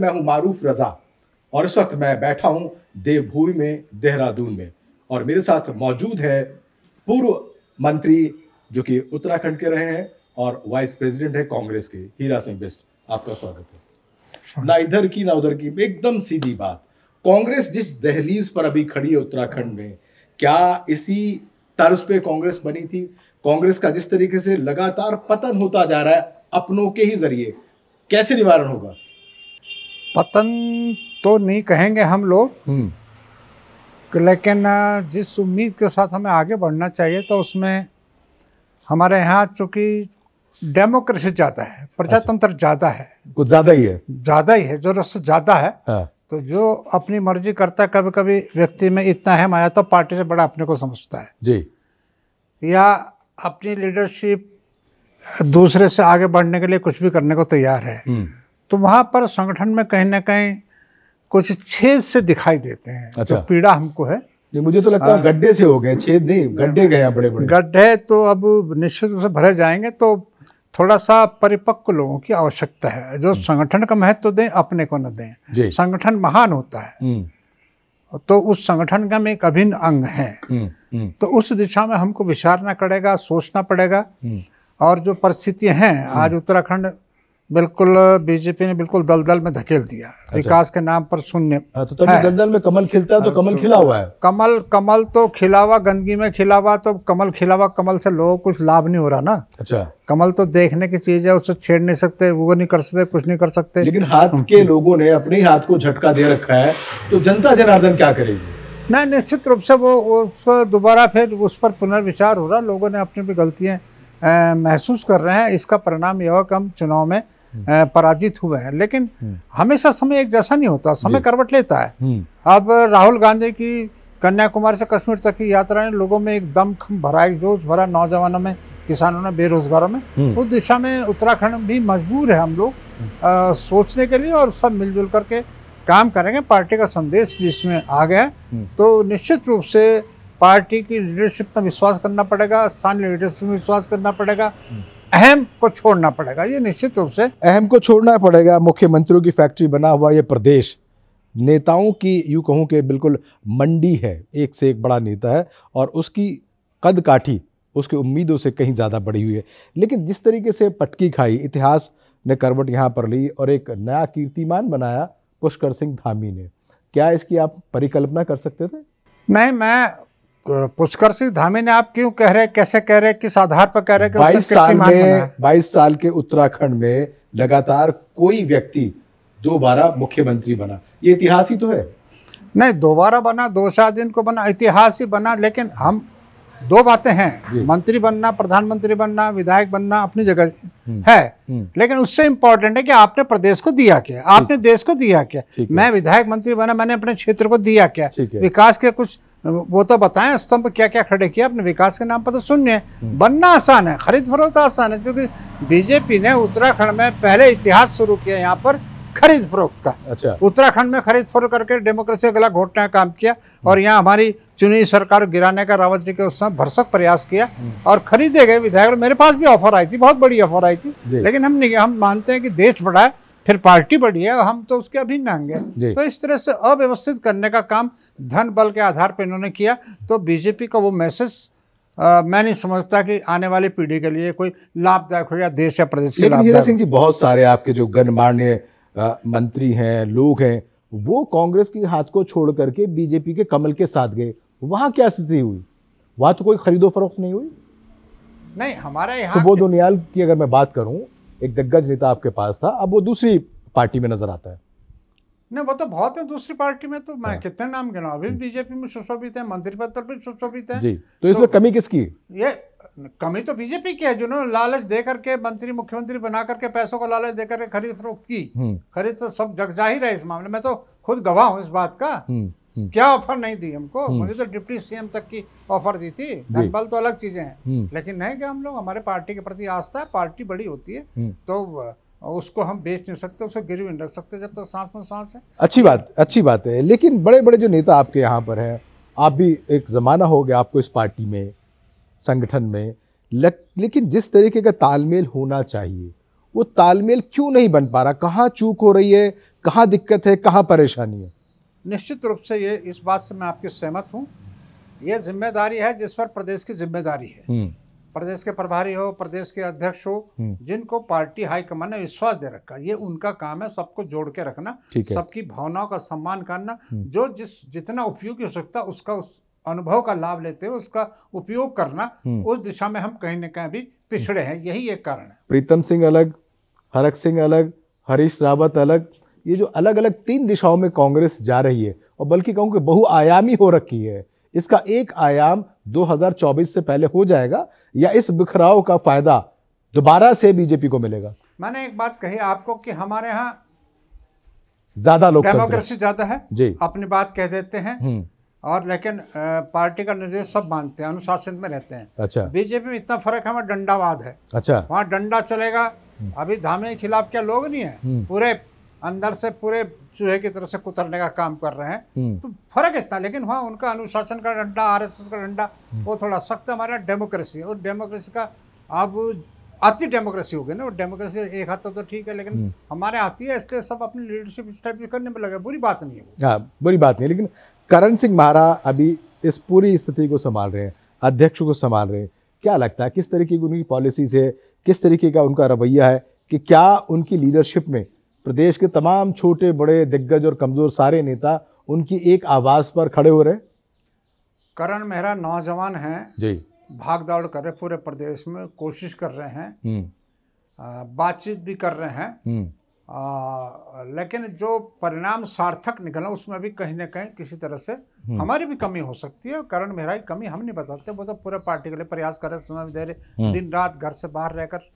मैं हूं मारूफ रजा और इस वक्त मैं बैठा हूं देवभूमि में देहरादून में और मेरे साथ मौजूद है पूर्व मंत्री जो कि उत्तराखंड के रहे हैं और वाइस प्रेसिडेंट है कांग्रेस के हीरा सिंह बिस्ट आपका स्वागत है ना इधर की ना उधर की एकदम सीधी बात कांग्रेस जिस दहलीज पर अभी खड़ी है उत्तराखंड में क्या इसी तर्ज पे कांग्रेस बनी थी कांग्रेस का जिस तरीके से लगातार पतन होता जा रहा है अपनों के ही जरिए कैसे निवारण होगा पतन तो नहीं कहेंगे हम लोग हम्म। लेकिन जिस उम्मीद के साथ हमें आगे बढ़ना चाहिए तो उसमें हमारे यहाँ चूंकि डेमोक्रेसी ज़्यादा है प्रजातंत्र अच्छा। ज़्यादा है कुछ ज़्यादा ही है ज़्यादा ही है जो रस ज़्यादा है हाँ। तो जो अपनी मर्जी करता है कभी कभी व्यक्ति में इतना है माया तो पार्टी से बड़ा अपने को समझता है जी या अपनी लीडरशिप दूसरे से आगे बढ़ने के लिए कुछ भी करने को तैयार है हम्म। तो वहाँ पर संगठन में कहीं ना कहीं कुछ छेद से दिखाई देते हैं अच्छा। तो पीड़ा हमको है मुझे तो लगता है गड्ढे से हो गए छेद नहीं गड्ढे गए बड़े बड़े गड्ढे तो अब निश्चित रूप से भरे जाएंगे तो थोड़ा सा परिपक्व लोगों की आवश्यकता है जो हम्म। संगठन का महत्व तो दें अपने को न दें संगठन महान होता है हम्म। तो उस संगठन का में एक अभिन्न अंग है हम्म, तो उस दिशा में हमको विचारना पड़ेगा सोचना पड़ेगा और जो परिस्थितियां हैं आज उत्तराखंड बिल्कुल बीजेपी ने बिल्कुल दलदल में धकेल दिया अच्छा। विकास के नाम पर शून्य हाँ, तो तभी दलदल में कमल खिलता है तो कमल हाँ, खिला हुआ है कमल कमल तो खिलावा गंदगी में खिलावा तो कमल खिलावा कमल से लोगों को कुछ लाभ नहीं हो रहा ना अच्छा कमल तो देखने की चीज है उससे छेड़ नहीं सकते वो नहीं कर सकते कुछ नहीं कर सकते लेकिन हाथ हाँ। के लोगों ने अपने हाथ को झटका दे रखा है तो जनता जनार्दन क्या करेगी नहीं निश्चित रूप से वो उस दोबारा फिर उस पर पुनर्विचार हो रहा लोगों ने अपनी भी गलतियां महसूस कर रहे हैं इसका परिणाम यह कम चुनाव में पराजित हुए हैं लेकिन हम्म। हमेशा समय एक जैसा नहीं होता समय करवट लेता है हम्म। अब राहुल गांधी की कन्याकुमारी से कश्मीर तक की ने लोगों में एक दम खम भरा एक जोश भरा नौजवानों में किसानों ने बेरोजगारों में हम्म। उस दिशा में उत्तराखंड भी मजबूर है हम लोग सोचने के लिए और सब मिलजुल करके काम करेंगे पार्टी का संदेश भी इसमें आ गया तो निश्चित रूप से पार्टी की लीडरशिप में विश्वास करना पड़ेगा स्थानीय लीडरशिप में विश्वास करना पड़ेगा अहम को छोड़ना पड़ेगा ये निश्चित रूप से अहम को छोड़ना पड़ेगा मुख्यमंत्रियों की फैक्ट्री बना हुआ ये प्रदेश नेताओं की यूँ कहूँ कि बिल्कुल मंडी है एक से एक बड़ा नेता है और उसकी कद काठी उसकी उम्मीदों से कहीं ज़्यादा बढ़ी हुई है लेकिन जिस तरीके से पटकी खाई इतिहास ने करवट यहाँ पर ली और एक नया कीर्तिमान बनाया पुष्कर सिंह धामी ने क्या इसकी आप परिकल्पना कर सकते थे नहीं मैं पुष्कर सिंह धामी ने आप क्यों कह रहे कैसे कह रहे किस आधार पर कह रहे बाईस साल में बाईस साल के उत्तराखंड में लगातार कोई व्यक्ति दोबारा मुख्यमंत्री बना ये इतिहास ही तो है नहीं दोबारा बना दो चार दिन को बना इतिहास ही बना लेकिन हम दो बातें हैं मंत्री बनना प्रधानमंत्री बनना विधायक बनना अपनी जगह हम्म। है हम्म। लेकिन उससे इम्पोर्टेंट है कि आपने प्रदेश को दिया क्या आपने देश को दिया क्या मैं विधायक मंत्री बना मैंने अपने क्षेत्र को दिया क्या विकास के कुछ वो तो बताएं स्तंभ क्या क्या खड़े किए अपने विकास के नाम पर तो शून्य बनना आसान है खरीद फरोख्त आसान है क्योंकि बीजेपी ने उत्तराखंड में पहले इतिहास शुरू किया यहाँ पर खरीद फरोख्त का अच्छा उत्तराखंड में खरीद फरोख करके डेमोक्रेसी गला घोटने का काम किया और यहाँ हमारी चुनी सरकार गिराने का रावत जी के उस समय भरसक प्रयास किया और खरीदे गए विधायक मेरे पास भी ऑफर आई थी बहुत बड़ी ऑफर आई थी लेकिन हम हम मानते हैं कि देश बढ़ाए फिर पार्टी बढ़ी है हम तो उसके अभी नांगे तो इस तरह से अव्यवस्थित करने का काम धन बल के आधार पर इन्होंने किया तो बीजेपी का वो मैसेज आ, मैं नहीं समझता कि आने वाली पीढ़ी के लिए कोई लाभदायक हो या देश या प्रदेश के लिए सिंह जी बहुत सारे आपके जो गणमान्य मंत्री हैं लोग हैं वो कांग्रेस के हाथ को छोड़ करके बीजेपी के कमल के साथ गए वहाँ क्या स्थिति हुई वहाँ तो कोई खरीदो फरोख्त नहीं हुई नहीं हमारे यहाँ सुबोध उनियाल की अगर मैं बात करूँ एक दिग्गज नेता आपके पास था अब वो दूसरी पार्टी में नजर आता है नहीं वो तो बहुत है दूसरी पार्टी में तो मैं हाँ। कितने नाम गिना अभी हम्म। बीजेपी में सुशोभित है मंत्री पद पर भी सुशोभित है जी तो इसमें तो, कमी किसकी ये कमी तो बीजेपी की है जिन्होंने लालच दे करके मंत्री मुख्यमंत्री बना करके पैसों को लालच दे करके खरीद फरोख्त की हम्म। खरीद तो सब जग जा ही रहे इस मामले में तो खुद गवाह हूँ इस बात का हम्म। Hmm. क्या ऑफर नहीं दी हमको hmm. मुझे तो डिप्टी सीएम तक की ऑफर दी थी धनबल तो अलग चीजें हैं hmm. लेकिन नहीं क्या हम लोग हमारे पार्टी के प्रति आस्था है पार्टी बड़ी होती है तो उसको हम बेच नहीं सकते उसे गिरवी नहीं रख सकते जब तक तो सांस में सांस है अच्छी बात अच्छी बात है लेकिन बड़े बड़े जो नेता आपके यहाँ पर हैं आप भी एक ज़माना हो गया आपको इस पार्टी में संगठन में लेकिन जिस तरीके का तालमेल होना चाहिए वो तालमेल क्यों नहीं बन पा रहा कहाँ चूक हो रही है कहाँ दिक्कत है कहाँ परेशानी है निश्चित रूप से ये इस बात से मैं आपके सहमत हूँ ये जिम्मेदारी है जिस पर प्रदेश की जिम्मेदारी है हम्म। प्रदेश के प्रभारी हो प्रदेश के अध्यक्ष हो हम्म। जिनको पार्टी हाईकमान ने विश्वास दे रखा ये उनका काम है सबको जोड़ के रखना सबकी भावनाओं का सम्मान करना हम्म। जो जिस जितना उपयोगी हो सकता उसका उस अनुभव का लाभ लेते हुए उसका उपयोग करना उस दिशा में हम कहीं ना कहीं भी पिछड़े हैं यही एक कारण है प्रीतम सिंह अलग हरक सिंह अलग हरीश रावत अलग ये जो अलग अलग तीन दिशाओं में कांग्रेस जा रही है और बल्कि कहूँ कि बहुआयामी हो रखी है इसका एक आयाम 2024 से पहले हो जाएगा या इस बिखराव का फायदा दोबारा से बीजेपी को मिलेगा मैंने एक बात कही आपको कि हमारे यहाँ ज्यादा लोग डेमोक्रेसी ज्यादा है जी अपनी बात कह देते हैं हम्म। और लेकिन पार्टी का निर्देश सब मानते हैं अनुशासन में रहते हैं अच्छा बीजेपी में इतना फर्क है वहाँ डंडावाद है अच्छा वहाँ डंडा चलेगा हम्म। अभी धामे के खिलाफ क्या लोग नहीं है हम्म। पूरे अंदर से पूरे चूहे की तरह से कुतरने का काम कर रहे हैं हम्म। तो फर्क इतना लेकिन हाँ उनका अनुशासन का डंडा आर का डंडा हम्म। वो थोड़ा सख्त हमारा डेमोक्रेसी है और डेमोक्रेसी का अब आती डेमोक्रेसी हो गई ना डेमोक्रेसी एक हाथ तो ठीक है लेकिन हम्म। हमारे आती है इसलिए सब अपनी लीडरशिप स्टैब्लिश करने में लगे बुरी बात नहीं है हाँ बुरी बात नहीं लेकिन करण सिंह महारा अभी इस पूरी स्थिति को संभाल रहे हैं अध्यक्ष को संभाल रहे हैं क्या लगता है किस तरीके की उनकी पॉलिसीज है किस तरीके का उनका रवैया है कि क्या उनकी लीडरशिप में प्रदेश के तमाम छोटे बड़े दिग्गज और कमज़ोर सारे नेता उनकी एक आवाज़ पर खड़े हो रहे करण मेहरा नौजवान हैं जी भाग दौड़ कर रहे पूरे प्रदेश में कोशिश कर रहे हैं हम्म। बातचीत भी कर रहे हैं हम्म। आ, लेकिन जो परिणाम सार्थक निकला उसमें भी कहीं ना कहीं किसी तरह से हम्म। हमारी भी कमी हो सकती है करण मेहरा की कमी हम नहीं बताते वो तो पूरे पार्टी के लिए प्रयास कर रहे समय दे रहे दिन रात घर से बाहर रहकर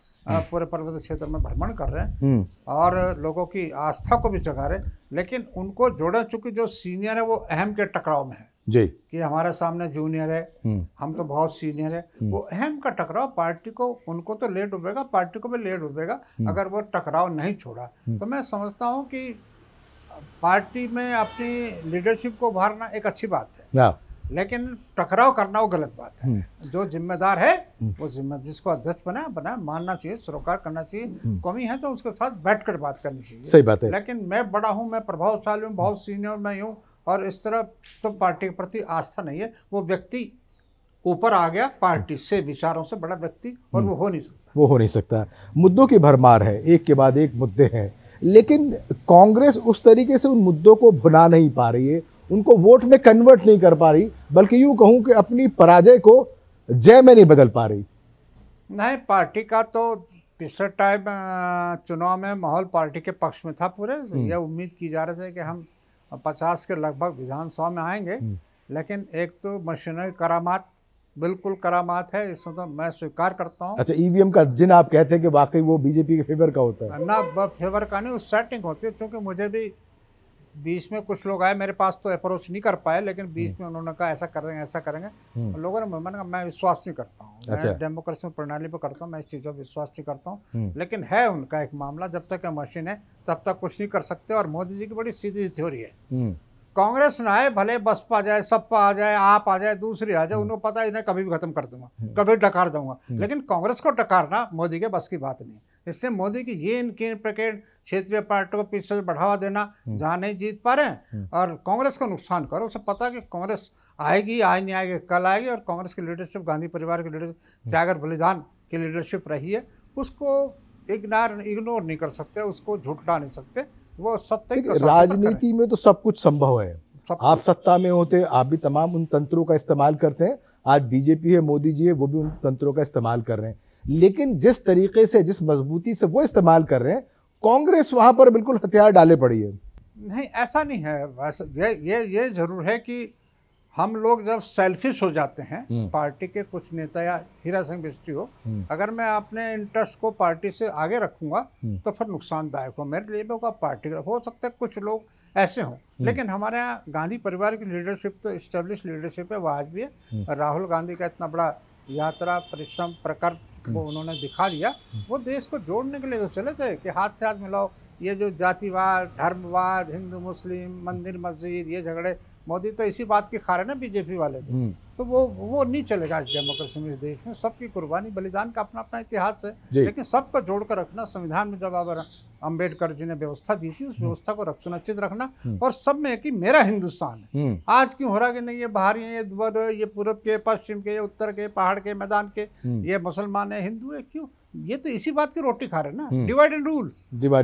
पूरे पर्वत क्षेत्र में भ्रमण कर रहे हैं हम्म। और लोगों की आस्था को भी जगा रहे हैं लेकिन उनको जोड़ा चूंकि जो सीनियर है वो अहम के टकराव में है जी कि हमारे सामने जूनियर है हम्म। हम तो बहुत सीनियर है हम्म। वो अहम का टकराव पार्टी को उनको तो लेट डूबेगा पार्टी को भी लेट डूबेगा अगर वो टकराव नहीं छोड़ा तो मैं समझता हूँ कि पार्टी में अपनी लीडरशिप को उभारना एक अच्छी बात है हाँ। लेकिन टकराव करना वो गलत बात है हम्म। जो जिम्मेदार है हम्म। वो जिम्मेदार जिसको अध्यक्ष बना बना मानना चाहिए सरोकार करना चाहिए हम्म। कमी है तो उसके साथ बैठकर बात करनी चाहिए सही बात है लेकिन मैं बड़ा हूँ मैं प्रभावशाली हूँ बहुत सीनियर मैं हूँ और इस तरह तो पार्टी के प्रति आस्था नहीं है वो व्यक्ति ऊपर आ गया पार्टी से विचारों से बड़ा व्यक्ति और वो हो नहीं सकता वो हो नहीं सकता मुद्दों की भरमार है एक के बाद एक मुद्दे हैं लेकिन कांग्रेस उस तरीके से उन मुद्दों को भुना नहीं पा रही है उनको वोट में कन्वर्ट नहीं कर पा रही बल्कि यूँ कहूँ कि अपनी पराजय को जय में नहीं बदल पा रही नहीं पार्टी का तो पिछले टाइम चुनाव में माहौल पार्टी के पक्ष में था पूरे हम्म। यह उम्मीद की जा रही थी कि हम पचास के लगभग विधानसभा में आएंगे हम्म। लेकिन एक तो मशीनरी करामात बिल्कुल करामात है इसमें तो मैं स्वीकार करता हूँ अच्छा ईवीएम e का जिन आप कहते हैं कि वाकई वो बीजेपी के फेवर का होता है ना फेवर का नहीं वो सेटिंग होती है क्योंकि मुझे भी बीच में कुछ लोग आए मेरे पास तो अप्रोच नहीं कर पाए लेकिन बीच हम्म। में उन्होंने कहा ऐसा करेंगे ऐसा करेंगे हम्म। लोगों ने मैंने कहा मैं विश्वास नहीं करता हूँ अच्छा। मैं डेमोक्रेसी प्रणाली पर करता हूँ मैं इस चीज़ों पर विश्वास नहीं करता हूँ हम्म। लेकिन है उनका एक मामला जब तक मशीन है तब तक कुछ नहीं कर सकते और मोदी जी की बड़ी सीधी थ्योरी है कांग्रेस ना आए भले बसपा आ जाए सपा आ जाए आप आ जाए दूसरी आ जाए उन्हें पता है इन्हें कभी भी खत्म कर दूंगा कभी डकार दूंगा लेकिन कांग्रेस को डकारना मोदी के बस की बात नहीं इससे मोदी की ये इनके प्रकार क्षेत्रीय पार्टियों को पीछे बढ़ावा देना हम्म। जहाँ नहीं जीत पा रहे हैं हम्म। और कांग्रेस को नुकसान करो उसे पता कि कांग्रेस आएगी आज नहीं आएगी कल आएगी और कांग्रेस की लीडरशिप गांधी परिवार की लीडरशिप हम्म। त्यागर बलिदान की लीडरशिप रही है उसको इग्नार इग्नोर नहीं कर सकते उसको झूठा नहीं सकते वो सत्य राजनीति में तो सब कुछ संभव है आप सत्ता में होते आप भी तमाम उन तंत्रों का इस्तेमाल करते हैं आज बीजेपी है मोदी जी है वो भी उन तंत्रों का इस्तेमाल कर रहे हैं लेकिन जिस तरीके से जिस मजबूती से वो इस्तेमाल कर रहे हैं कांग्रेस वहां पर बिल्कुल हथियार डाले पड़ी है नहीं ऐसा नहीं है ये ये ये जरूर है कि हम लोग जब सेल्फिश हो जाते हैं हम्म। पार्टी के कुछ नेता या हीरा सिंह बिस्टी हो हम्म। अगर मैं अपने इंटरेस्ट को पार्टी से आगे रखूंगा हम्म। तो फिर नुकसानदायक हो मेरे लिए होगा पार्टी का हो सकता है कुछ लोग ऐसे हों लेकिन हमारे यहाँ गांधी परिवार की लीडरशिप तो इस्टेब्लिश लीडरशिप है वह आज भी है राहुल गांधी का इतना बड़ा यात्रा परिश्रम प्रकल्प वो हम्म। उन्होंने दिखा दिया हम्म। वो देश को जोड़ने के लिए तो चले थे कि हाथ से हाथ मिलाओ ये जो जातिवाद धर्मवाद हिंदू मुस्लिम मंदिर मस्जिद ये झगड़े मोदी तो इसी बात के खा रहे ना बीजेपी वाले तो।, हम्म। तो वो वो नहीं चलेगा डेमोक्रेसी में इस देश में सबकी कुर्बानी बलिदान का अपना अपना इतिहास है लेकिन सबको जोड़कर रखना संविधान में जब आप अम्बेडकर जी ने व्यवस्था दी थी उस हम्म। व्यवस्था को सुनिश्चित रखना हम्म। और सब में कि मेरा हिंदुस्तान है आज क्यों हो रहा कि नहीं ये बाहरी है ये ये पूर्व के पश्चिम के ये उत्तर के पहाड़ के मैदान के ये मुसलमान है हिंदू है क्यों ये तो इसी बात की रोटी खा रहे ना डिवाइड एंड रूल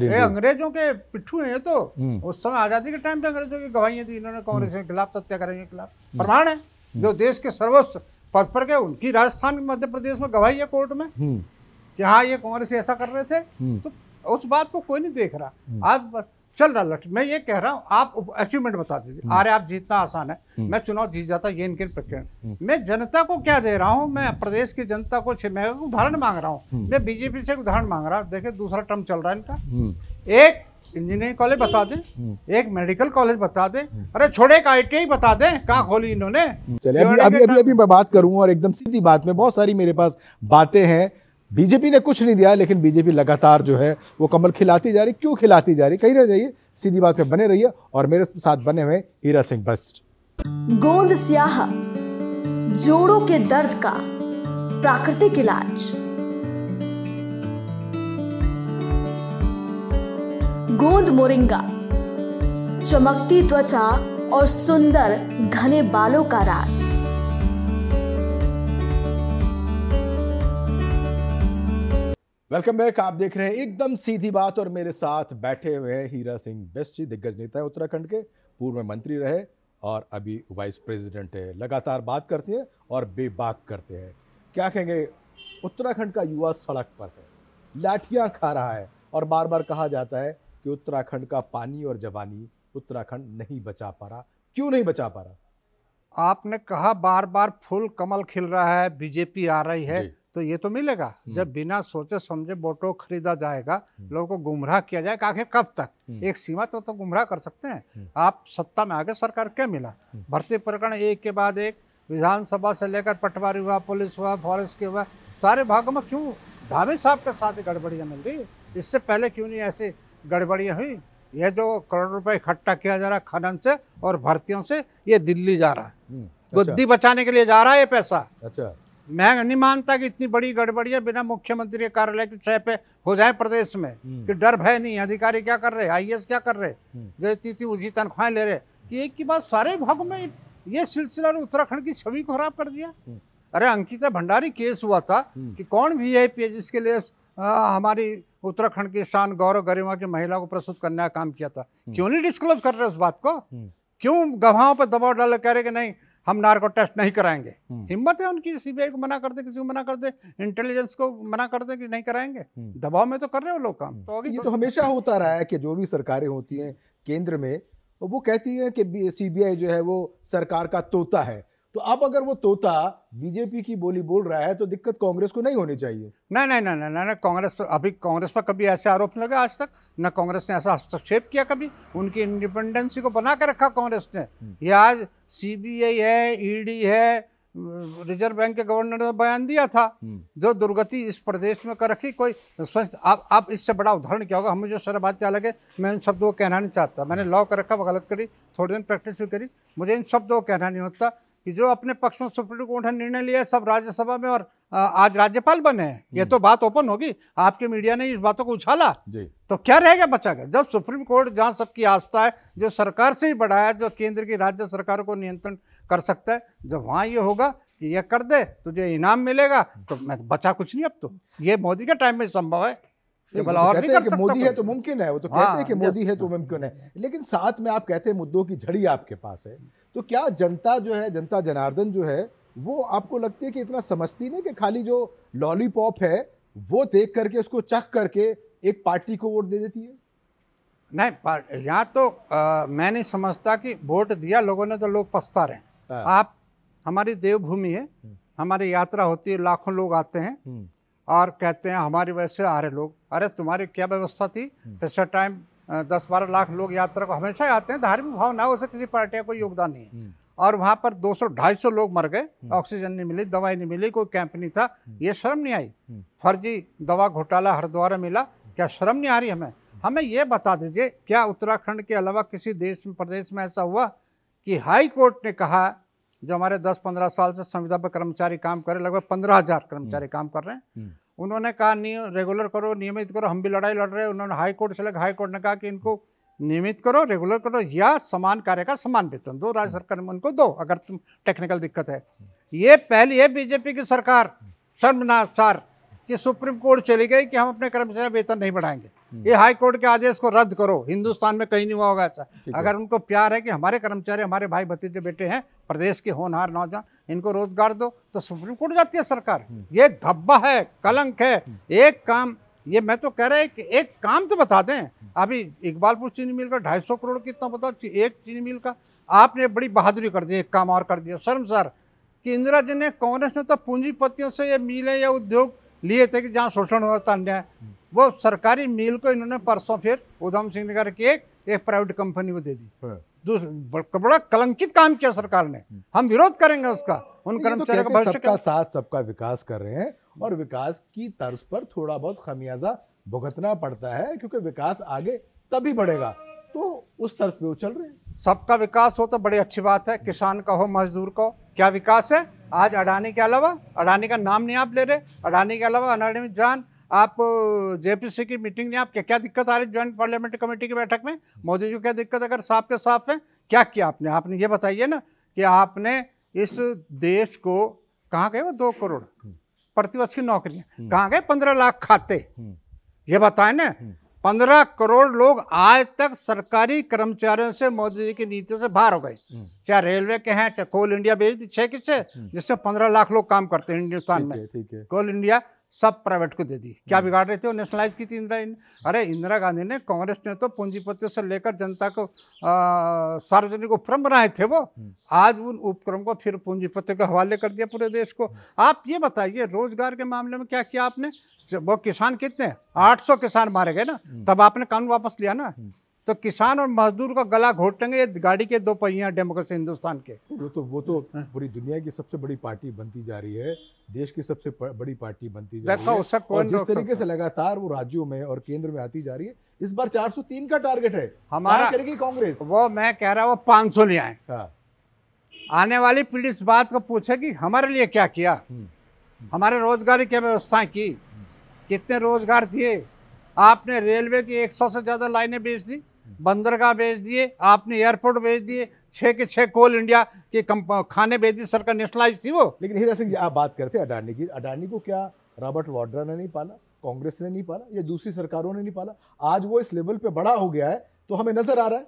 ये अंग्रेजों के पिट्ठू हैं तो हम्म। उस समय आजादी के टाइम पे अंग्रेजों की गवाहियां थी इन्होंने कांग्रेस हम्म। के खिलाफ हत्याकर्मियों के खिलाफ हम्म। प्रमाण है जो देश के सर्वोच्च पद पर गए उनकी राजस्थान मध्य प्रदेश में गवाही है कोर्ट में कि हाँ ये कांग्रेस ऐसा कर रहे थे तो उस बात को कोई नहीं देख रहा आज बस चल रहा लक्ष्य मैं ये कह रहा हूँ आप अचीवमेंट बता दीजिए हम्म। अरे आप जीतना आसान है हम्म। मैं चुनाव जीत जाता ये इनके प्रक्रिया हम्म। मैं जनता को क्या दे रहा हूँ मैं प्रदेश की जनता को मैं उदाहरण मांग रहा हूँ मैं बीजेपी से उदाहरण मांग रहा हूँ देखे दूसरा टर्म चल रहा है इनका एक इंजीनियरिंग कॉलेज बता दे एक मेडिकल कॉलेज बता दे अरे छोड़े एक आई बता दे कहाँ खोली इन्होंने चलिए अभी अभी अभी मैं बात करूंगा और एकदम सीधी बात में बहुत सारी मेरे पास बातें हैं बीजेपी ने कुछ नहीं दिया लेकिन बीजेपी लगातार जो है वो कमल खिलाती जा रही क्यों खिलाती जा रही कहीं रह जाइए सीधी बात पे बने रहिए और मेरे साथ बने हुए हीरा सिंह बस्ट गोंद स्याह जोड़ों के दर्द का प्राकृतिक इलाज गोंद मोरिंगा चमकती त्वचा और सुंदर घने बालों का राज वेलकम बैक आप देख रहे हैं एकदम सीधी बात और मेरे साथ बैठे हुए हैं हीरा सिंह बेस्ट जी दिग्गज नेता है उत्तराखंड के पूर्व में मंत्री रहे और अभी वाइस प्रेसिडेंट है लगातार बात करते हैं और बेबाक करते हैं क्या कहेंगे उत्तराखंड का युवा सड़क पर है लाठियां खा रहा है और बार बार कहा जाता है कि उत्तराखंड का पानी और जवानी उत्तराखंड नहीं बचा पा रहा क्यों नहीं बचा पा रहा आपने कहा बार बार फुल कमल खिल रहा है बीजेपी आ रही है तो ये तो मिलेगा हम्म। जब बिना सोचे समझे वोटों खरीदा जाएगा हम्म। लोगों को गुमराह किया जाएगा आखिर कब तक हम्म। एक सीमा तक तो, तो गुमराह कर सकते हैं आप सत्ता में आगे सरकार क्या मिला भर्ती प्रकरण एक के बाद एक विधानसभा से लेकर पटवारी हुआ पुलिस हुआ फॉरेस्ट के हुआ सारे भागों में क्यों धामी साहब के साथ गड़बड़ियाँ मिल रही इससे पहले क्यों नहीं ऐसी गड़बड़ियाँ हुई ये जो करोड़ रुपए इकट्ठा किया जा रहा है खनन से और भर्तियों से ये दिल्ली जा रहा है अच्छा। बुद्धि बचाने के लिए जा रहा है ये पैसा अच्छा मैं नहीं मानता कि इतनी बड़ी गड़बड़ियां बिना मुख्यमंत्री के कार्यालय के छह पे हो जाए प्रदेश में हम्म। कि डर भय नहीं अधिकारी क्या कर रहे आई क्या कर रहे हम्म। जो इतनी इतनी ऊंची तनख्वाहें ले रहे कि एक की बात सारे भाग में ये सिलसिला ने उत्तराखंड की छवि को खराब कर दिया हम्म। अरे अंकिता भंडारी केस हुआ था कि कौन वी आई पी है जिसके लिए हमारी उत्तराखंड की शान गौरव गरिमा की महिला को प्रस्तुत करने का काम किया था क्यों नहीं डिस्क्लोज कर रहे उस बात को क्यों गवाहों पर दबाव डाल कह रहे कि नहीं हम नार्को टेस्ट नहीं कराएंगे हम्म। हिम्मत है उनकी सीबीआई को मना कर दे किसी को मना कर दे इंटेलिजेंस को मना कर दे कि नहीं कराएंगे हम्म। दबाव में तो कर रहे हो लोग काम तो ये तो, तो हमेशा होता रहा है कि जो भी सरकारें होती हैं केंद्र में वो कहती है कि सीबीआई जो है वो सरकार का तोता है तो अब अगर वो तोता बीजेपी की बोली बोल रहा है तो दिक्कत कांग्रेस को नहीं होनी चाहिए ना नहीं ना ना कांग्रेस तो अभी कांग्रेस पर कभी ऐसे आरोप लगा आज तक न कांग्रेस ने ऐसा हस्तक्षेप किया कभी उनकी इंडिपेंडेंसी को बना के रखा कांग्रेस ने हम्म। ये आज सीबीआई है ईडी है रिजर्व बैंक के गवर्नर ने बयान दिया था हम्म। जो दुर्गति इस प्रदेश में कर रखी कोई आप आप इससे बड़ा उदाहरण क्या होगा हमें जो शर्म क्या लगे मैं इन शब्दों को कहना नहीं चाहता मैंने हम्म। लॉ कर रखा वो गलत करी थोड़ी दिन प्रैक्टिस भी करी मुझे इन शब्दों को कहना नहीं होता कि जो अपने पक्ष में सुप्रीम कोर्ट ने निर्णय लिया सब राज्यसभा में और आज राज्यपाल बने हैं ये हम्म। तो बात ओपन होगी आपके मीडिया ने इस बातों को उछाला तो क्या रहेगा बचा गया जब सुप्रीम कोर्ट जहाँ सबकी आस्था है जो सरकार से ही बढ़ाया जो केंद्र की राज्य सरकार को नियंत्रण कर सकता है जब वहाँ ये होगा कि यह कर दे तुझे इनाम मिलेगा तो मैं बचा कुछ नहीं अब तो ये मोदी के टाइम में संभव है तो केवल और नहीं कर मोदी है तो मुमकिन है वो तो कहते हैं हाँ, कि मोदी है तो मुमकिन है लेकिन साथ में आप कहते हैं मुद्दों की झड़ी आपके पास है तो क्या जनता जो है जनता जनार्दन जो है वो आपको लगती है कि इतना समझती नहीं कि खाली जो लॉलीपॉप है वो देख करके उसको चख करके एक पार्टी को वोट दे देती है नहीं यहाँ तो आ, मैं नहीं समझता कि वोट दिया लोगों ने तो लोग पछता रहे हाँ। आप हमारी देवभूमि है हम्म। हमारी यात्रा होती है लाखों लोग आते हैं हम्म। और कहते हैं हमारी वजह से आ रहे लोग अरे तुम्हारी क्या व्यवस्था थी हम्म। पिछले टाइम दस बारह लाख लोग यात्रा को हमेशा आते हैं धार्मिक भाव ना उसे किसी पार्टी का कोई योगदान नहीं है हम्म। और वहाँ पर 200 सौ लोग मर गए हम्म। ऑक्सीजन नहीं मिली दवाई नहीं मिली कोई कैंप नहीं था ये शर्म नहीं आई फर्जी दवा घोटाला हरिद्वार मिला क्या शर्म नहीं आ रही हमें हमें ये बता दीजिए क्या उत्तराखंड के अलावा किसी देश में प्रदेश में ऐसा हुआ कि हाई कोर्ट ने कहा जो हमारे 10-15 साल से संविदा पर कर्मचारी काम कर रहे लगभग पंद्रह हजार कर्मचारी हम्म। काम कर रहे हैं हम्म। उन्होंने कहा रेगुलर करो नियमित करो हम भी लड़ाई लड़ रहे हैं उन्होंने हाई कोर्ट से लगे हाई कोर्ट ने कहा कि इनको नियमित करो रेगुलर करो या समान कार्य का समान वेतन दो राज्य हम्म। सरकार में उनको दो अगर तुम टेक्निकल दिक्कत है ये पहली है बीजेपी की सरकार शर्मनासार कि सुप्रीम कोर्ट चली गई कि हम अपने कर्मचारी वेतन नहीं बढ़ाएंगे ये हाई कोर्ट के आदेश को रद्द करो हिंदुस्तान में कहीं नहीं हुआ होगा ऐसा अगर उनको प्यार है कि हमारे कर्मचारी हमारे भाई भतीजे बेटे हैं प्रदेश के होनहार नौजवान इनको रोजगार दो तो सुप्रीम कोर्ट जाती है सरकार हम्म। ये धब्बा है कलंक है हम्म। एक काम ये मैं तो कह रहा है कि एक काम तो बता दें हम्म। अभी इकबालपुर चीनी मिल का ढाई सौ करोड़ कितना बता एक चीनी मिल का आपने बड़ी बहादुरी कर दी एक काम और कर दिया शर्म सर कि इंदिरा जी ने कांग्रेस ने तो पूंजीपतियों से ये मिले या उद्योग लिए थे कि जहाँ शोषण हो रहा था अन्याय वो सरकारी मील को इन्होंने परसों फिर उधम सिंह नगर की एक एक प्राइवेट कंपनी को दे दी हाँ। बड़ा कलंकित काम किया सरकार ने हम्म। हम विरोध करेंगे उसका तो उन तो कर्मचारियों का सबका साथ सबका विकास कर रहे हैं और विकास की तर्ज पर थोड़ा बहुत खमियाजा भुगतना पड़ता है क्योंकि विकास आगे तभी बढ़ेगा तो उस तर्ज पे वो चल रहे हैं सबका विकास हो तो बड़ी अच्छी बात है हम्म। किसान का हो मजदूर का हो क्या विकास है आज अडानी के अलावा अडानी का नाम नहीं आप ले रहे अडानी के अलावा अडानी जान आप जेपीसी की मीटिंग नहीं आप क्या क्या दिक्कत आ रही ज्वाइंट पार्लियामेंट्री कमेटी की बैठक में मोदी जी को क्या दिक्कत अगर साफ के साफ है क्या किया आपने आपने ये बताइए ना कि आपने इस देश को कहाँ गए वो दो करोड़ हम्म। प्रतिवर्ष की नौकरियां हम्म। कहाँ गए पंद्रह लाख खाते हम्म। ये बताए ना पंद्रह करोड़ लोग आज तक सरकारी कर्मचारियों से मोदी जी की नीतियों से बाहर हो गए चाहे रेलवे के हैं चाहे कोल इंडिया भेज दी छः किस जिससे पंद्रह लाख लोग काम करते हैं हिंदुस्तान में कोल इंडिया सब प्राइवेट को दे दी क्या हम्म। बिगाड़ रहे थे वो नेशनलाइज की थी इंदिरा अरे इंदिरा गांधी ने कांग्रेस ने तो पूंजीपतियों से लेकर जनता को सार्वजनिक उपक्रम बनाए थे वो हम्म। आज उन उपक्रम को फिर पूंजीपतियों के हवाले कर दिया पूरे देश को हम्म। आप ये बताइए रोजगार के मामले में क्या किया आपने वो किसान कितने आठ किसान मारे गए ना तब आपने कानून वापस लिया ना तो किसान और मजदूर का गला घोटेंगे ये गाड़ी के दो पहिया डेमोक्रेसी हिंदुस्तान के वो तो वो तो हाँ। पूरी दुनिया की सबसे बड़ी पार्टी बनती जा रही है देश की सबसे बड़ी पार्टी बनती जा रही है उसका कौन जिस तरीके से लगातार वो राज्यों में और केंद्र में आती जा रही है इस बार 403 का टारगेट है हमारा करेगी कांग्रेस वो मैं कह रहा हूँ पांच सौ ले आए हाँ। आने वाली पुलिस बात को पूछेगी हमारे लिए क्या किया हम्म, हम्म। हमारे रोजगार की क्या व्यवस्थाएं की हम्म। कितने रोजगार दिए आपने रेलवे की 100 से ज़्यादा लाइनें बेच दी बंदरगाह भेज दिए आपने एयरपोर्ट भेज दिए छः के छः कोल इंडिया के खाने भेज दिए सरकार नेशनलाइज थी वो लेकिन हीरा सिंह जी आप बात करते हैं अडानी की अडानी को क्या रॉबर्ट वाड्रा ने नहीं पाला कांग्रेस ने नहीं पाला या दूसरी सरकारों ने नहीं पाला आज वो इस लेवल पे बड़ा हो गया है तो हमें नजर आ रहा है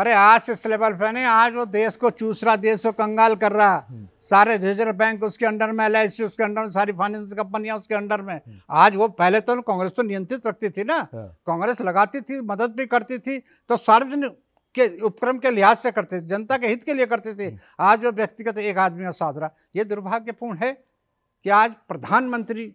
अरे आज से सिलेबस पे नहीं आज वो देश को चूसरा देश को कंगाल कर रहा सारे रिजर्व बैंक उसके अंडर में एल उसके अंडर में सारी फाइनेंस कंपनियां उसके अंडर में आज वो पहले तो कांग्रेस तो नियंत्रित रखती थी ना हाँ। कांग्रेस लगाती थी मदद भी करती थी तो सार्वजनिक के उपक्रम के लिहाज से करते थे जनता के हित के लिए करते थे आज वो व्यक्तिगत एक आदमी और साधरा ये दुर्भाग्यपूर्ण है कि आज प्रधानमंत्री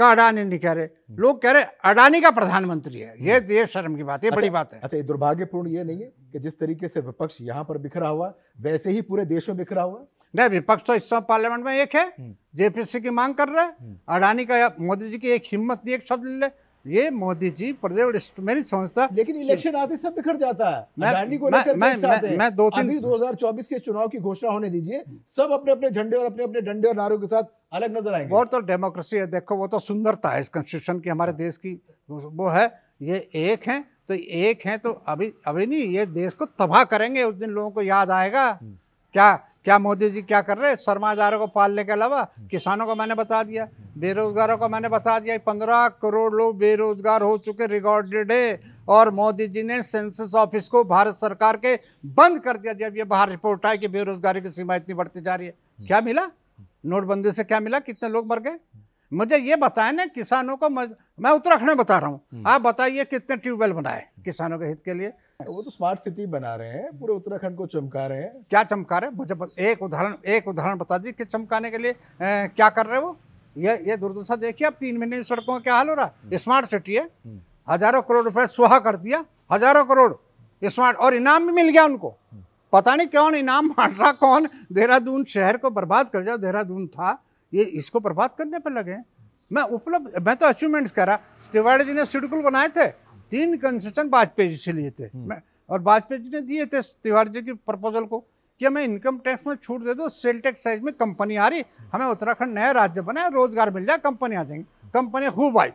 का अडानी नहीं कह रहे हम्म। लोग कह रहे अडानी का प्रधानमंत्री है ये हम्म। ये शर्म की बात है बड़ी अच्छा, बात है अच्छा दुर्भाग्यपूर्ण ये नहीं है कि जिस तरीके से विपक्ष यहाँ पर बिखरा हुआ वैसे ही पूरे देश में बिखरा हुआ नहीं विपक्ष तो इस समय पार्लियामेंट में एक है हम्म। जेपीसी की मांग कर रहे हैं अडानी का मोदी जी की एक हिम्मत एक शब्द ले ये मोदी जी प्रदेश मेरी समझता लेकिन इलेक्शन आते सब बिखर जाता है मैं, को मैं, मैं, मैं, मैं दो तीन अभी 2024 के चुनाव की घोषणा होने दीजिए हम्म। सब अपने अपने झंडे और अपने अपने डंडे और नारों के साथ अलग नजर आएंगे और तो डेमोक्रेसी है देखो वो तो सुंदरता है इस कॉन्स्टिट्यूशन की हमारे हाँ। देश की वो है ये एक है तो एक है तो अभी अभी नहीं ये देश को तबाह करेंगे उस दिन लोगों को याद आएगा हम्म। क्या क्या मोदी जी क्या कर रहे हैं सरमादारों को पालने के अलावा किसानों को मैंने बता दिया बेरोजगारों को मैंने बता दिया पंद्रह करोड़ लोग बेरोजगार हो चुके रिकॉर्डेड है और मोदी जी ने सेंसस ऑफिस को भारत सरकार के बंद कर दिया जब ये बाहर रिपोर्ट आई कि बेरोजगारी की सीमा इतनी बढ़ती जा रही है क्या मिला नोटबंदी से क्या मिला कितने लोग मर गए मुझे ये बताया ना किसानों को मज... मैं उत्तराखंड में बता रहा हूँ हम्म। आप बताइए कितने ट्यूबवेल बनाए किसानों के हित के लिए वो तो स्मार्ट सिटी बना रहे हैं पूरे उत्तराखंड को चमका रहे हैं क्या चमका रहे हैं मुझे एक उदाहरण एक उदाहरण बता दीजिए कि चमकाने के लिए ए, क्या कर रहे वो ये ये दुर्दशा देखिए आप तीन महीने सड़कों का क्या हाल हो रहा है हम्म। स्मार्ट सिटी है हम्म। हजारों करोड़ रुपए सुहा कर दिया हजारों करोड़ स्मार्ट और इनाम भी मिल गया उनको पता नहीं कौन इनाम बांट रहा कौन देहरादून शहर को बर्बाद कर जाओ देहरादून था ये इसको बर्बाद करने पर लगे मैं उपलब्ध मैं तो अचीवमेंट्स करा तिवाड़ी जी ने शेड्यूल बनाए थे तीन कंसेशन वाजपेयी जी से लिए थे हम्म। मैं और वाजपेयी जी ने दिए थे तिवारी जी की प्रपोजल को कि हमें इनकम टैक्स में छूट दे दो सेल टैक्स साइज में कंपनी आ रही हमें उत्तराखंड नया राज्य बनाए रोजगार मिल जाए कंपनी आ जाएंगी कंपनी खूब आई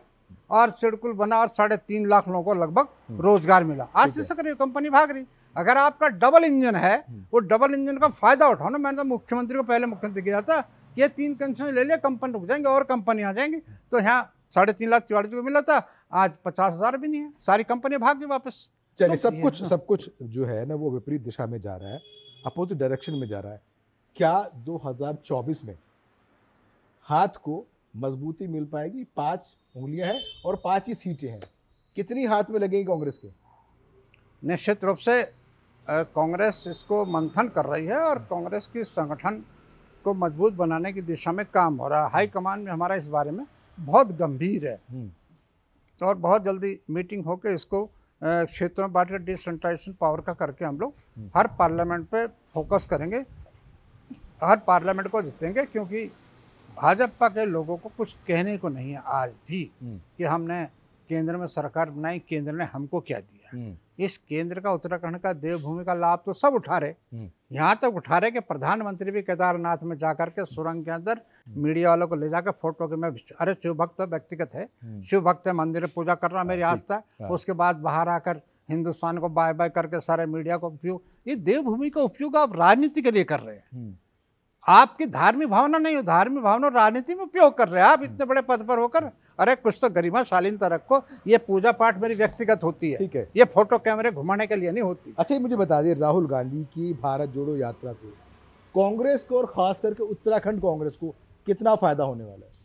और शेड्यूल बना और साढ़े तीन लाख लोगों को लगभग हम्म। रोजगार मिला आज से सक रही कंपनी भाग रही अगर आपका डबल इंजन है हम्म। वो डबल इंजन का फायदा उठाओ ना मैंने तो मुख्यमंत्री को पहले मुख्यमंत्री किया था ये तीन कंसेशन ले लिया कंपन रुक जाएंगे और कंपनी आ जाएंगे तो यहाँ साढ़े तीन लाख तिवारी रुपये मिला था आज पचास हज़ार भी नहीं है सारी कंपनी भाग गई वापस चलिए तो सब कुछ तो- सब कुछ जो है ना वो विपरीत दिशा में जा रहा है अपोजिट डायरेक्शन में जा रहा है क्या 2024 में हाथ को मजबूती मिल पाएगी पांच उंगलियां हैं और पांच ही सीटें हैं कितनी हाथ में लगेगी कांग्रेस के निश्चित रूप से कांग्रेस इसको मंथन कर रही है और कांग्रेस की संगठन को मजबूत बनाने की दिशा में काम हो रहा है हाईकमान में हमारा इस बारे में बहुत गंभीर है हम्म। और बहुत जल्दी मीटिंग होकर इसको क्षेत्रों में बांट डिसेंट्राइजेशन पावर का करके हम लोग हम्म। हर पार्लियामेंट पे फोकस करेंगे हर पार्लियामेंट को जीतेंगे क्योंकि भाजपा के लोगों को कुछ कहने को नहीं है आज भी हम्म। कि हमने केंद्र में सरकार बनाई केंद्र ने हमको क्या दिया हम्म। इस केंद्र का उत्तराखंड का देवभूमि का लाभ तो सब उठा रहे हम्म। यहाँ तक तो उठा रहे कि प्रधानमंत्री भी केदारनाथ में जाकर के सुरंग के अंदर हम्म। मीडिया वालों को ले जाकर फोटो के मैं अरे शिव भक्त तो व्यक्तिगत है शिव भक्त है मंदिर में पूजा करना मेरी हाँ, आस्था हाँ। उसके बाद बाहर आकर हिंदुस्तान को बाय बाय करके सारे मीडिया को उपयोग ये देवभूमि का उपयोग आप राजनीति के लिए कर रहे हैं आपकी धार्मिक भावना नहीं हो धार्मिक भावना राजनीति में उपयोग कर रहे हैं आप इतने बड़े पद पर होकर अरे कुछ तो गरिमा शालीन तरक को ये पूजा पाठ मेरी व्यक्तिगत होती है ठीक है ये फोटो कैमरे घुमाने के लिए नहीं होती अच्छा ये मुझे बता दिए राहुल गांधी की भारत जोड़ो यात्रा से कांग्रेस को और खास करके उत्तराखंड कांग्रेस को कितना फायदा होने वाला है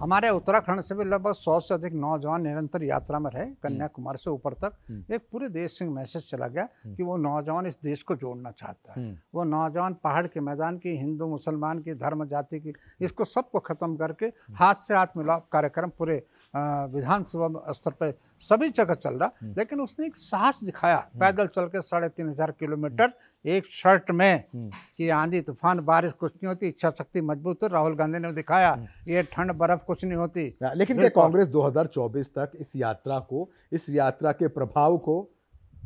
हमारे उत्तराखंड से भी लगभग सौ से अधिक नौजवान निरंतर यात्रा में रहे हम्म। कन्याकुमारी से ऊपर तक हम्म। एक पूरे देश से मैसेज चला गया हम्म। कि वो नौजवान इस देश को जोड़ना चाहता है वो नौजवान पहाड़ के मैदान की हिंदू मुसलमान की धर्म जाति की इसको सबको ख़त्म करके हाथ से हाथ मिलाप कार्यक्रम पूरे विधानसभा स्तर पर सभी जगह चल रहा हम्म। लेकिन उसने एक साहस दिखाया हम्म। पैदल चल के साढ़े तीन हजार किलोमीटर एक शर्ट में हम्म। कि आंधी तूफान बारिश कुछ नहीं होती इच्छा शक्ति मजबूत है राहुल गांधी ने दिखाया ये ठंड बर्फ कुछ नहीं होती हाँ, लेकिन क्या कांग्रेस 2024 तक इस यात्रा को इस यात्रा के प्रभाव को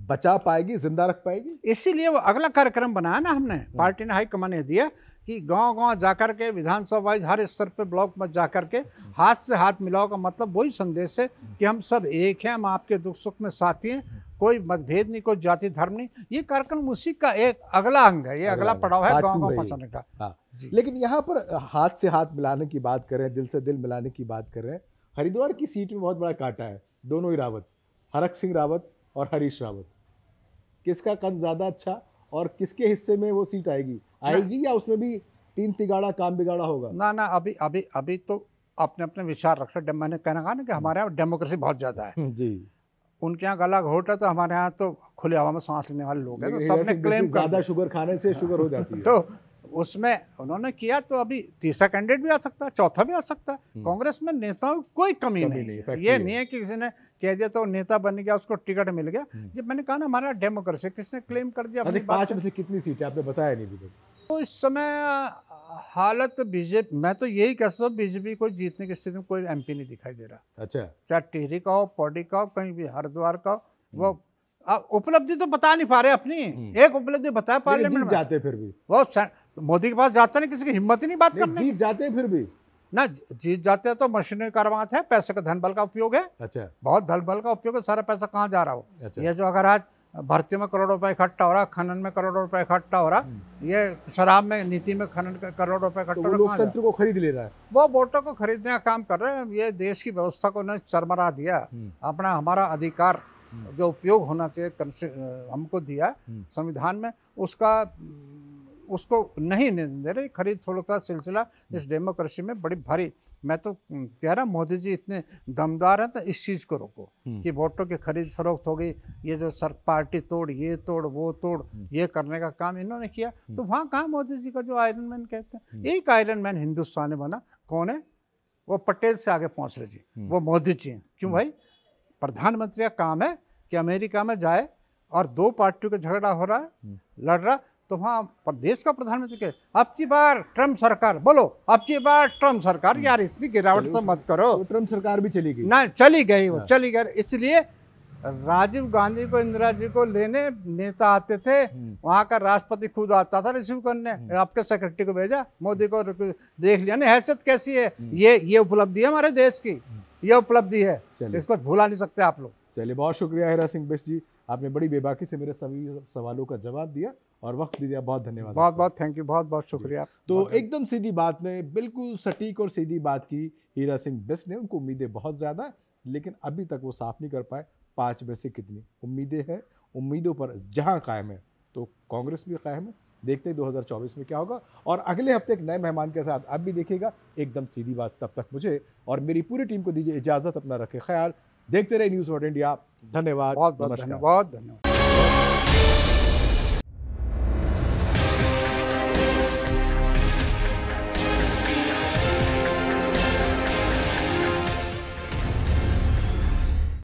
बचा पाएगी जिंदा रख पाएगी इसीलिए वो अगला कार्यक्रम बनाया ना हमने पार्टी ने हाईकमान ने दिया कि गांव गांव जाकर के विधानसभा वाइज हर स्तर पे ब्लॉक मत जाकर के हाथ से हाथ मिलाओ का मतलब वही संदेश है कि हम सब एक हैं हम आपके दुख सुख में साथी हैं कोई मतभेद नहीं कोई जाति धर्म नहीं ये कार्यक्रम उसी का एक अगला अंग है ये अगला पड़ाव है गांव गांव पहुंचाने का हाँ। लेकिन यहाँ पर हाथ से हाथ मिलाने की बात कर रहे हैं दिल से दिल मिलाने की बात कर रहे हैं हरिद्वार की सीट में बहुत बड़ा कांटा है दोनों ही रावत हरक सिंह रावत और हरीश रावत किसका कद ज़्यादा अच्छा और किसके हिस्से में वो सीट आएगी आएगी या उसमें भी तीन तिगाड़ा काम बिगाड़ा होगा ना ना अभी अभी अभी तो अपने अपने विचार रखा मैंने कहना कहा ना कि हमारे यहाँ डेमोक्रेसी बहुत ज़्यादा है जी उनके यहाँ गला घोट है तो हमारे यहाँ तो खुले हवा में सांस लेने वाले लोग हैं तो सबने क्लेम ज़्यादा शुगर खाने से शुगर हो जाती है तो उसमें उन्होंने किया तो अभी तीसरा कैंडिडेट भी आ सकता है चौथा भी आ सकता है हम्म। कांग्रेस में नेताओं की कोई कमी, नहीं, ये नहीं है कि किसी ने कह दिया तो नेता बन गया उसको टिकट मिल गया जब हम्म। मैंने कहा ना हमारा डेमोक्रेसी किसने क्लेम कर दिया अच्छा, पांच में से कितनी सीटें आपने बताया नहीं तो इस समय हालत बीजेपी मैं तो यही कह सकता हूँ बीजेपी को जीतने की स्थिति में कोई एमपी नहीं दिखाई दे रहा अच्छा चाहे टिहरी का हो पौडी का हो कहीं भी हरिद्वार का हो वो हम्म। उपलब्धि तो बता नहीं पा रहे अपनी हम्म। एक उपलब्धि बता पार्लियामेंट में जाते फिर भी वो तो मोदी के पास जाते नहीं किसी की हिम्मत ही नहीं बात करने जीत जाते फिर भी ना जीत जाते हैं तो मशीनरी करवाते हैं पैसे का धन बल का उपयोग है अच्छा बहुत धन बल का उपयोग है सारा पैसा कहाँ जा रहा हो अच्छा। ये जो अगर आज भर्ती में करोड़ों रुपए इकट्ठा हो रहा खनन में करोड़ों रुपए इकट्ठा हो रहा हम्म। ये शराब में नीति में खनन करोड़ों रुपए इकट्ठा रहा तो है को खरीद ले रहा है वो वोटों को खरीदने का काम कर रहे हैं ये देश की व्यवस्था को ने चरमरा दिया हम्म। अपना हमारा अधिकार हम्म। जो उपयोग होना चाहिए हमको दिया संविधान में उसका उसको नहीं दे रहे खरीद फरोख का सिलसिला इस डेमोक्रेसी में बड़ी भारी मैं तो कह रहा मोदी जी इतने दमदार हैं तो इस चीज़ को रोको हम्म। कि वोटों की खरीद फरोख्त हो गई ये जो सर पार्टी तोड़ ये तोड़ वो तोड़ हम्म। ये करने का काम इन्होंने किया हम्म। तो वहाँ कहाँ मोदी जी का जो आयरन मैन कहते हैं एक आयरन मैन हिंदुस्तान बना कौन है वो पटेल से आगे पहुँच रहे जी वो मोदी जी हैं क्यों भाई प्रधानमंत्री का काम है कि अमेरिका में जाए और दो पार्टियों का झगड़ा हो रहा है लड़ रहा तो वहाँ प्रदेश का प्रधानमंत्री के अब की बार ट्रम्प सरकार बोलो अब की बार ट्रम्प सरकार हाँ। यार इतनी गिरावट तो से मत करो तो ट्रम्प सरकार भी चली गई ना चली गई वो हाँ। चली गई इसलिए राजीव गांधी को इंदिरा जी को लेने नेता आते थे हम्म। वहाँ का राष्ट्रपति खुद आता था रिसीव करने हम्म। आपके सेक्रेटरी को भेजा मोदी को देख लिया ना हैसियत कैसी है हम्म। ये ये उपलब्धि है हमारे देश की ये उपलब्धि है इसको भूला नहीं सकते आप लोग चलिए बहुत शुक्रिया हेरा सिंह बिश जी आपने बड़ी बेबाकी से मेरे सभी सवालों का जवाब दिया और वक्त दिया बहुत धन्यवाद बहुत बहुत थैंक यू बहुत बहुत शुक्रिया तो एकदम सीधी बात में बिल्कुल सटीक और सीधी बात की हीरा सिंह बेस्ट ने उनको उम्मीदें बहुत ज़्यादा लेकिन अभी तक वो साफ नहीं कर पाए पाँच में से कितनी उम्मीदें हैं उम्मीदों पर जहाँ कायम है तो कांग्रेस भी कायम है देखते हैं 2024 में क्या होगा और अगले हफ्ते एक नए मेहमान के साथ आप भी देखिएगा एकदम सीधी बात तब तक मुझे और मेरी पूरी टीम को दीजिए इजाज़त अपना रखे ख्याल देखते रहे न्यूज़ वर्ल्ड इंडिया धन्यवाद बहुत बहुत धन्यवाद